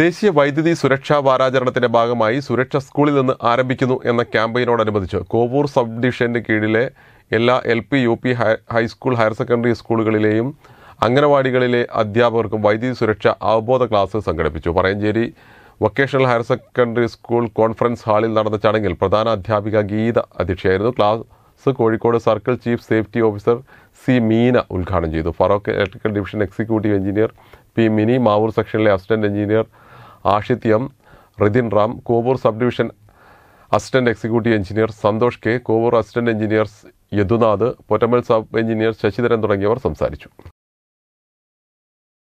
ദേശീയ വൈദ്യുതി സുരക്ഷാ വാരാചരണത്തിന്റെ ഭാഗമായി സുരക്ഷ സ്കൂളിൽ നിന്ന് ആരംഭിക്കുന്നു എന്ന ക്യാമ്പയിനോടനുബന്ധിച്ച് കോവൂർ സബ് ഡിവിഷന്റെ കീഴിലെ എല്ലാ L P U P high school higher secondary സ്കൂളുകളിലെയും അംഗനവാടികളിലെ അധ്യാപകർക്കും വൈദ്യുതി സുരക്ഷ അവബോധ ക്ലാസ് സംഘടിപ്പിച്ചു Parayancheri vocational higher secondary school conference ഹാളിൽ നടന്ന ചടങ്ങിൽ പ്രധാന അധ്യാപിക ഗീത അധ്യക്ഷയായിരുന്നു class Kozhikode circle chief safety officer C Meena ഉദ്ഘാടനം ചെയ്തു Feroke electrical division executive engineer P Mini Mavoor സെക്ഷനിലെ assistant engineer Ashith M Rithin Ram Kovoor sub division assistant executive engineer Santhosh K Kovoor assistant engineer Yadunath Pottammal sub engineer Sasidharan തുടങ്ങിയവർ സംസാരിച്ചു